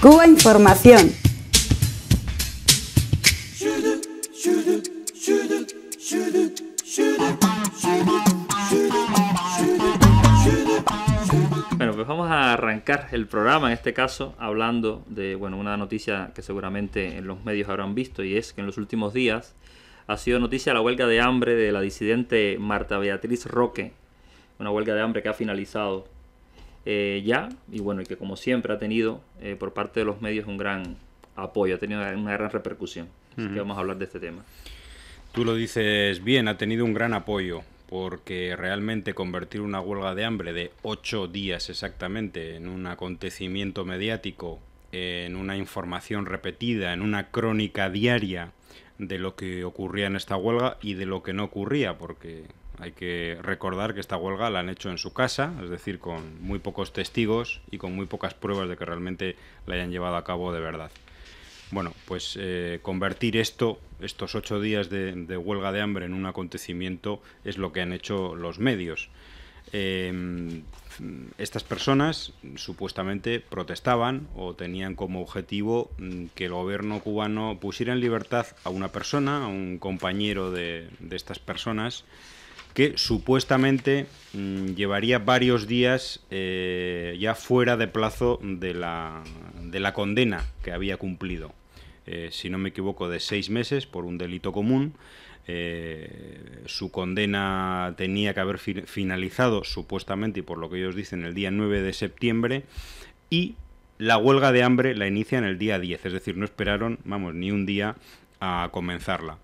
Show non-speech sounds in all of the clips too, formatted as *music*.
Cuba Información. Bueno, pues vamos a arrancar el programa en este caso hablando de bueno, una noticia que seguramente en los medios habrán visto y es que en los últimos días ha sido noticia la huelga de hambre de la disidente Marta Beatriz Roque, una huelga de hambre que ha finalizado eh, ya y bueno, y que como siempre ha tenido eh, por parte de los medios un gran apoyo, ha tenido una gran repercusión. Así que vamos a hablar de este tema. Tú lo dices bien, ha tenido un gran apoyo porque realmente convertir una huelga de hambre de ocho días exactamente en un acontecimiento mediático, en una información repetida, en una crónica diaria de lo que ocurría en esta huelga y de lo que no ocurría, porque hay que recordar que esta huelga la han hecho en su casa, es decir, con muy pocos testigos y con muy pocas pruebas de que realmente la hayan llevado a cabo de verdad. Bueno, pues eh, convertir esto, estos ocho días de, huelga de hambre en un acontecimiento es lo que han hecho los medios. Em, estas personas supuestamente protestaban o tenían como objetivo mm, que el gobierno cubano pusiera en libertad a una persona, a un compañero de estas personas, que supuestamente mm, llevaría varios días eh, ya fuera de plazo de la, de la condena que había cumplido. Eh, si no me equivoco, de seis meses por un delito común. Eh, su condena tenía que haber finalizado, supuestamente, y por lo que ellos dicen, el día 9 de septiembre. Y la huelga de hambre la inician el día 10, es decir, no esperaron, vamos, ni un día a comenzarla.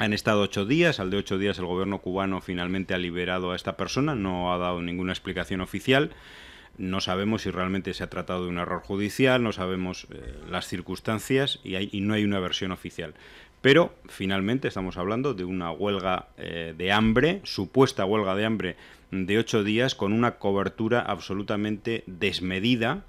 Han estado ocho días, al de ocho días el gobierno cubano finalmente ha liberado a esta persona, no ha dado ninguna explicación oficial. No sabemos si realmente se ha tratado de un error judicial, no sabemos eh, las circunstancias y, no hay una versión oficial. Pero finalmente estamos hablando de una huelga eh, de hambre, supuesta huelga de hambre de ocho días, con una cobertura absolutamente desmedida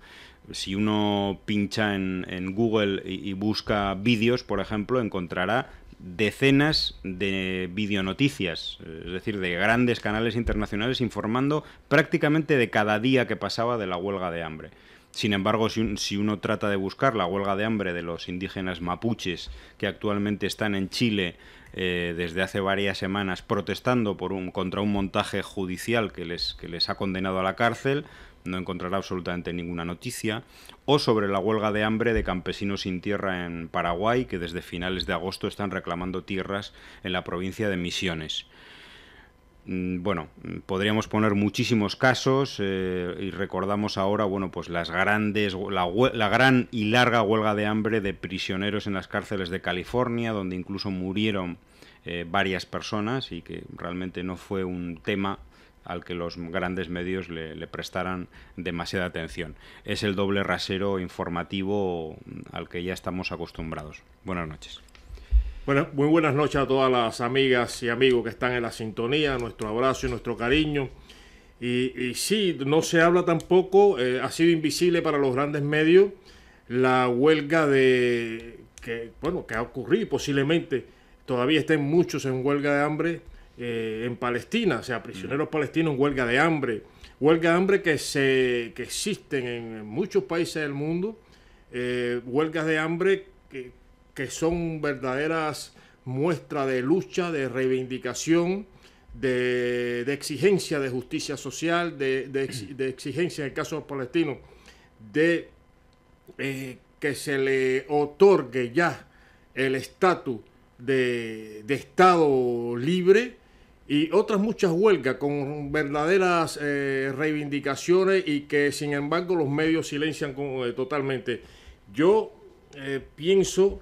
si uno pincha en, Google y, y busca vídeos, por ejemplo, encontrará decenas de videonoticias, eh, es decir, de grandes canales internacionales informando prácticamente de cada día que pasaba de la huelga de hambre. Sin embargo, si, si, uno trata de buscar la huelga de hambre de los indígenas mapuches que actualmente están en Chile eh, desde hace varias semanas protestando por un, contra un montaje judicial que que les ha condenado a la cárcel, no encontrará absolutamente ninguna noticia, o sobre la huelga de hambre de campesinos sin tierra en Paraguay, que desde finales de agosto están reclamando tierras en la provincia de Misiones. Mm, bueno, podríamos poner muchísimos casos eh, y recordamos ahora, bueno, pues las grandes, la, gran y larga huelga de hambre de prisioneros en las cárceles de California, donde incluso murieron eh, varias personas y que realmente no fue un tema al que los grandes medios le, prestaran demasiada atención. Es el doble rasero informativo al que ya estamos acostumbrados. Buenas noches. Bueno, muy buenas noches a todas las amigas y amigos que están en la sintonía, nuestro abrazo y nuestro cariño. Y, y sí, no se habla tampoco, eh, ha sido invisible para los grandes medios la huelga de que, bueno, que ha ocurrido posiblemente todavía estén muchos en huelga de hambre eh, en Palestina, o sea, prisioneros mm. palestinos en huelga de hambre, huelga de hambre que, se, que existen en muchos países del mundo, eh, huelgas de hambre que, que son verdaderas muestras de lucha, de reivindicación, de, exigencia de justicia social, de, exigencia en el caso palestino, de eh, que se le otorgue ya el estatus de, Estado libre y otras muchas huelgas con verdaderas eh, reivindicaciones y que sin embargo los medios silencian eh, totalmente. Yo pienso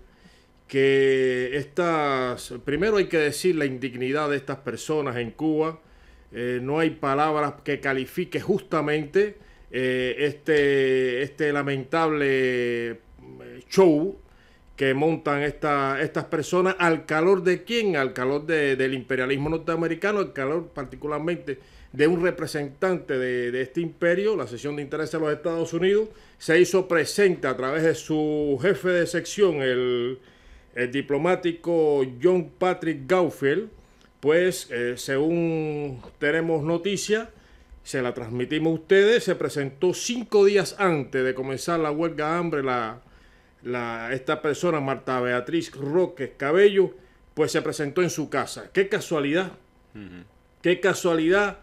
que estas, primero hay que decir la indignidad de estas personas en Cuba, eh, no hay palabras que califique justamente eh, este, este lamentable eh, show que montan estas personas al calor de quién, al calor del imperialismo norteamericano, al calor particularmente de un representante de, de, este imperio, la sesión de interés de los Estados Unidos, se hizo presente a través de su jefe de sección, el el diplomático John Patrick Gaufield, pues eh, según tenemos noticia, se la transmitimos a ustedes, se presentó cinco días antes de comenzar la huelga hambre la, esta persona, Marta Beatriz Roque Cabello, pues se presentó en su casa. Qué casualidad, qué casualidad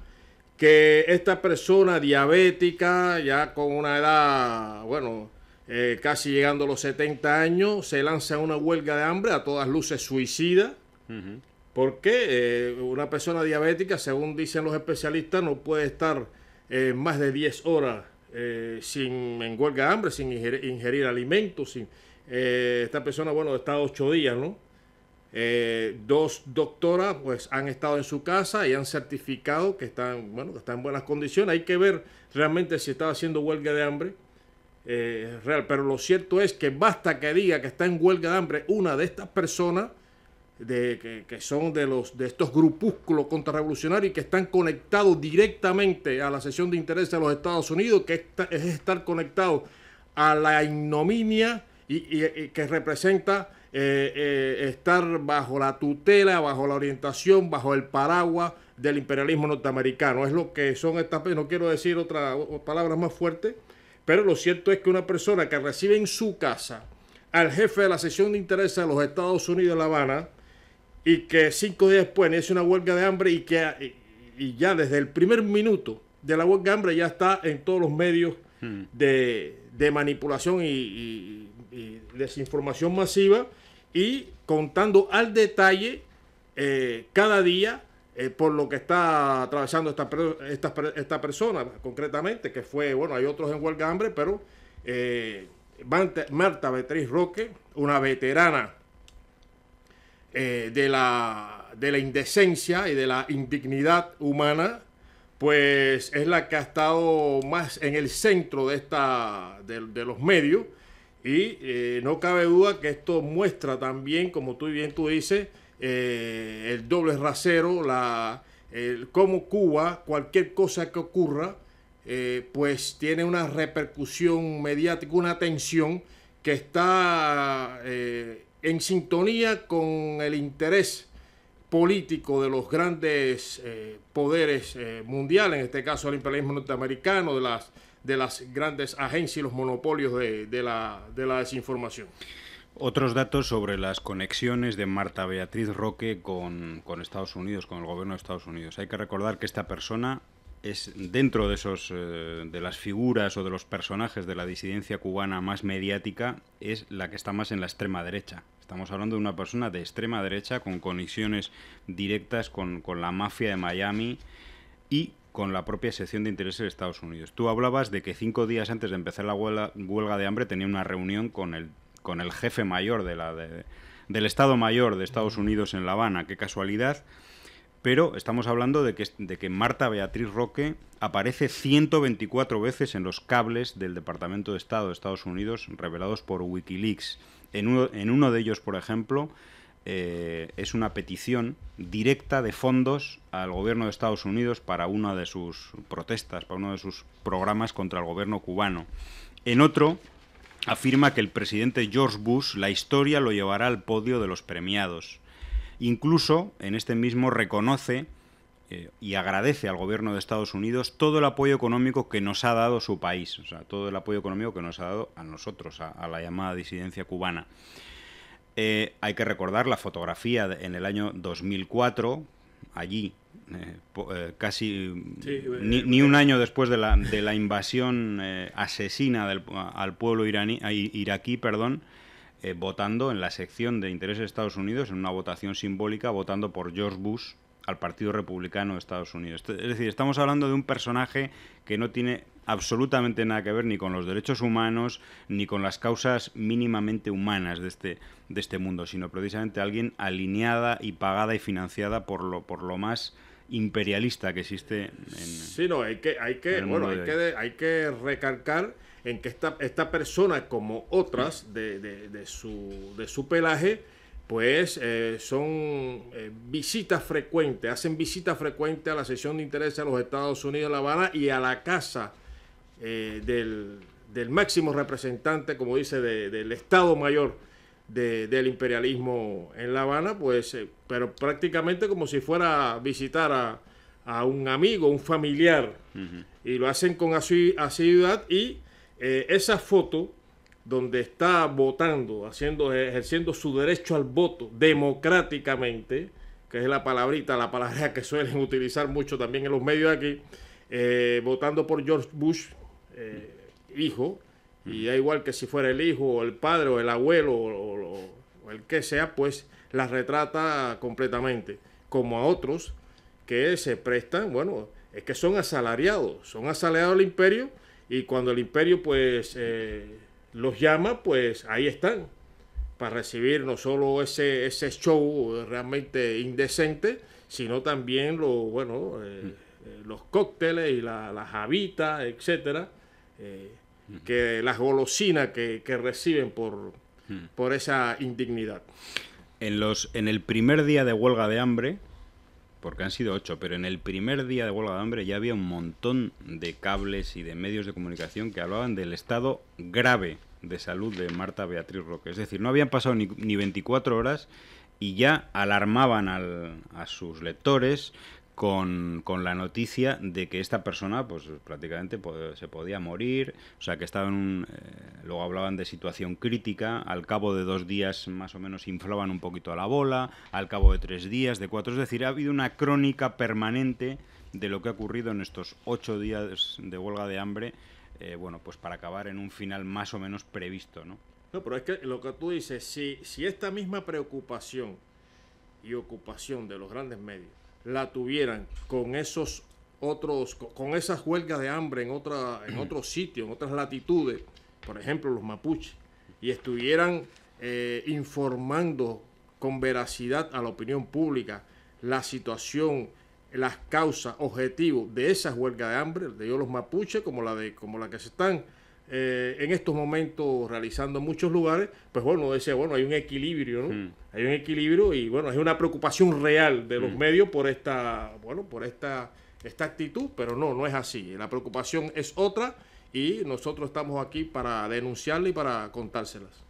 que esta persona diabética, ya con una edad, bueno, eh, casi llegando a los 70 años, se lanza una huelga de hambre, a todas luces suicida, porque eh, una persona diabética, según dicen los especialistas, no puede estar eh, más de 10 horas sin, en huelga de hambre, sin ingerir, alimentos. esta persona, bueno, está 8 días, ¿no? dos doctoras pues han estado en su casa y han certificado que están, bueno, que están en buenas condiciones. Hay que ver realmente si estaba haciendo huelga de hambre eh, real. Pero lo cierto es que basta que diga que está en huelga de hambre una de estas personas de, que, son de, los, de estos grupúsculos contrarrevolucionarios que están conectados directamente a la sesión de interés de los Estados Unidos, que es estar conectado a la ignominia y, que representa eh, eh, estar bajo la tutela, bajo la orientación, bajo el paraguas del imperialismo norteamericano. Es lo que son estas, no quiero decir otras otra palabras más fuertes, pero lo cierto es que una persona que recibe en su casa al jefe de la sesión de intereses de los Estados Unidos de La Habana y que cinco días después hace una huelga de hambre y que y ya desde el primer minuto de la huelga de hambre ya está en todos los medios hmm. de, manipulación y, desinformación masiva y contando al detalle eh, cada día eh, por lo que está atravesando esta, esta, persona concretamente, que fue, bueno, hay otros en huelga hambre, pero eh, Marta Beatriz Roque, una veterana eh, de, la, de la indecencia y de la indignidad humana, pues es la que ha estado más en el centro de, esta, de, los medios. Y no cabe duda que esto muestra también, como tú bien tú dices, eh, el doble rasero, la, el, cómo Cuba, cualquier cosa que ocurra, eh, pues tiene una repercusión mediática, una tensión que está eh, en sintonía con el interés político de los grandes poderes mundiales, en este caso el imperialismo norteamericano, de las, de las grandes agencias y los monopolios de la desinformación. Otros datos sobre las conexiones de Marta Beatriz Roque con, Estados Unidos, con el gobierno de Estados Unidos. Hay que recordar que esta persona es dentro de esos eh, de las figuras o de los personajes de la disidencia cubana más mediática es la que está más en la extrema derecha. Estamos hablando de una persona de extrema derecha con conexiones directas con, la mafia de Miami y con la propia sección de intereses de Estados Unidos. Tú hablabas de que cinco días antes de empezar la huelga de hambre tenía una reunión con el con el jefe mayor de la, del Estado Mayor de Estados Unidos en La Habana, qué casualidad. Pero estamos hablando de que, de que Marta Beatriz Roque aparece 124 veces en los cables del Departamento de Estado de Estados Unidos revelados por Wikileaks. En uno, de ellos, por ejemplo, eh, es una petición directa de fondos al gobierno de Estados Unidos para una de sus protestas, para uno de sus programas contra el gobierno cubano. En otro, afirma que el presidente George Bush la historia lo llevará al podio de los premiados. Incluso en este mismo reconoce eh, y agradece al gobierno de Estados Unidos todo el apoyo económico que nos ha dado su país, o sea, todo el apoyo económico que nos ha dado a nosotros, a, la llamada disidencia cubana. Eh, hay que recordar la fotografía en el año 2004 allí, eh, eh, casi eh, ni, un año después de la, de la invasión asesina del, al pueblo iraní, iraquí, perdón, votando en la sección de intereses de Estados Unidos, en una votación simbólica, votando por George Bush al Partido Republicano de Estados Unidos. Es decir, estamos hablando de un personaje que no tiene absolutamente nada que ver ni con los derechos humanos ni con las causas mínimamente humanas de este, de este mundo, sino precisamente alguien alineada y pagada y financiada por lo, por lo más imperialista que existe en Sí, no, hay que, hay que, bueno, hay que, hay que recalcar en que esta, esta persona, como otras de, de, su, de su pelaje, pues eh, son eh, visitas frecuentes, hacen visitas frecuentes a la sesión de interés a los Estados Unidos de La Habana y a la casa eh, del, máximo representante, como dice, del Estado Mayor del imperialismo en La Habana, pues, eh, pero prácticamente como si fuera a visitar a, un amigo, un familiar, y lo hacen con asiduidad y eh, esa foto donde está votando, haciendo, ejerciendo su derecho al voto democráticamente, que es la palabrita, la palabra *laughs* que suelen utilizar mucho también en los medios aquí, votando por George Bush eh, hijo, y da igual que si fuera el hijo o el padre o el abuelo o, el que sea, pues la retrata completamente, como a otros que se prestan, bueno, es que son asalariados, son asalariados al imperio y cuando el imperio pues eh, los llama, pues ahí están para recibir no solo ese, ese show realmente indecente, sino también lo, bueno, eh, mm. los cócteles y las habitas, etcétera, eh, que las golosinas que, reciben por, por esa indignidad. En, los, en el primer día de huelga de hambre, porque han sido ocho, pero en el primer día de huelga de hambre ya había un montón de cables y de medios de comunicación que hablaban del estado grave de salud de Marta Beatriz Roque. Es decir, no habían pasado ni, ni 24 horas y ya alarmaban a sus lectores, con, la noticia de que esta persona pues prácticamente se podía morir, o sea que estaba en un, eh, luego hablaban de situación crítica, al cabo de dos días más o menos inflaban un poquito a la bola, al cabo de tres días, de cuatro, es decir, ha habido una crónica permanente de lo que ha ocurrido en estos ocho días de huelga de hambre, eh, bueno, pues para acabar en un final más o menos previsto, ¿no? No, pero es que lo que tú dices, si esta misma preocupación y ocupación de los grandes medios la tuvieran con esos otros, con esas huelgas de hambre en, otra, en mm. otros sitios, en otras latitudes, por ejemplo los mapuches, y estuvieran eh, informando con veracidad a la opinión pública la situación, las causas, objetivos de esas huelgas de hambre, de los mapuches, como la, de, como la que se están eh, en estos momentos realizando en muchos lugares, pues bueno, decía, bueno, hay un equilibrio, ¿no? Hmm. Hay un equilibrio y bueno, es una preocupación real de los hmm. medios por esta, bueno, por esta, esta actitud, pero no, no es así. La preocupación es otra y nosotros estamos aquí para denunciarla y para contárselas.